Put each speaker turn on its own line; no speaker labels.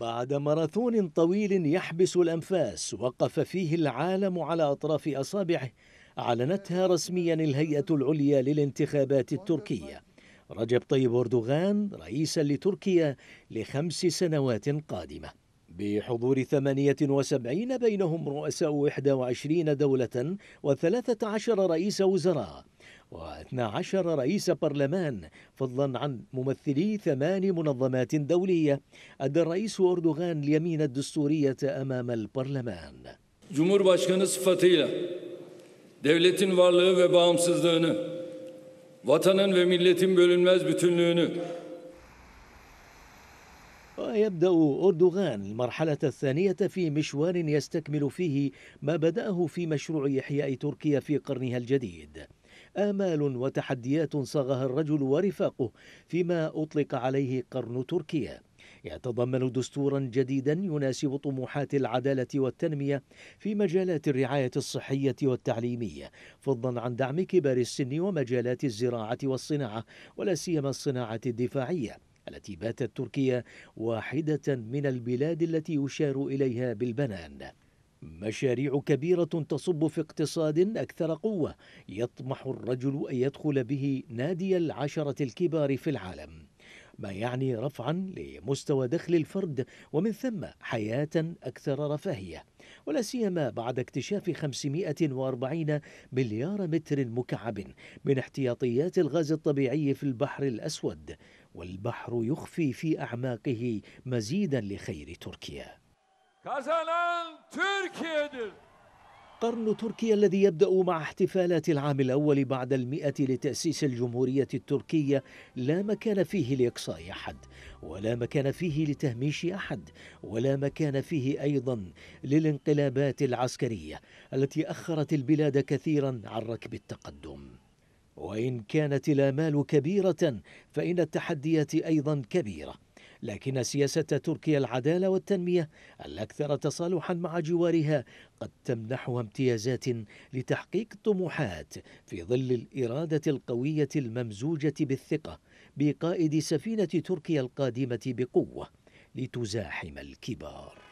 بعد ماراثون طويل يحبس الأنفاس وقف فيه العالم على أطراف أصابعه أعلنتها رسميا الهيئة العليا للانتخابات التركية رجب طيب أردوغان رئيسا لتركيا لخمس سنوات قادمة بحضور 78 بينهم رؤساء 21 دولة و13 رئيس وزراء و12 رئيس برلمان فضلا عن ممثلي ثمان منظمات دولية أدى الرئيس أردوغان اليمين الدستورية أمام البرلمان Cumhurbaşkanı sıfatıyla devletin varlığı ve bağımsızlığını, vatanın ve milletin bölünmez bütünlüğünü ويبدأ أردوغان المرحلة الثانية في مشوار يستكمل فيه ما بدأه في مشروع إحياء تركيا في قرنها الجديد آمال وتحديات صاغها الرجل ورفاقه فيما أطلق عليه قرن تركيا يتضمن دستورا جديدا يناسب طموحات العداله والتنميه في مجالات الرعايه الصحيه والتعليميه فضلا عن دعم كبار السن ومجالات الزراعه والصناعه ولا سيما الصناعه الدفاعيه التي باتت تركيا واحده من البلاد التي يشار اليها بالبنان مشاريع كبيرة تصب في اقتصاد أكثر قوة يطمح الرجل أن يدخل به نادي العشرة الكبار في العالم ما يعني رفعا لمستوى دخل الفرد ومن ثم حياة أكثر رفاهية ولا سيما بعد اكتشاف 540 مليار متر مكعب من احتياطيات الغاز الطبيعي في البحر الأسود والبحر يخفي في أعماقه مزيدا لخير تركيا قرن تركيا الذي يبدأ مع احتفالات العام الأول بعد المئة لتأسيس الجمهورية التركية لا مكان فيه لإقصاء أحد ولا مكان فيه لتهميش أحد ولا مكان فيه أيضا للانقلابات العسكرية التي أخرت البلاد كثيرا عن ركب التقدم وإن كانت الآمال كبيرة فإن التحديات أيضا كبيرة لكن سياسة تركيا العدالة والتنمية الأكثر تصالحا مع جوارها قد تمنحها امتيازات لتحقيق الطموحات في ظل الإرادة القوية الممزوجة بالثقة بقائد سفينة تركيا القادمة بقوة لتزاحم الكبار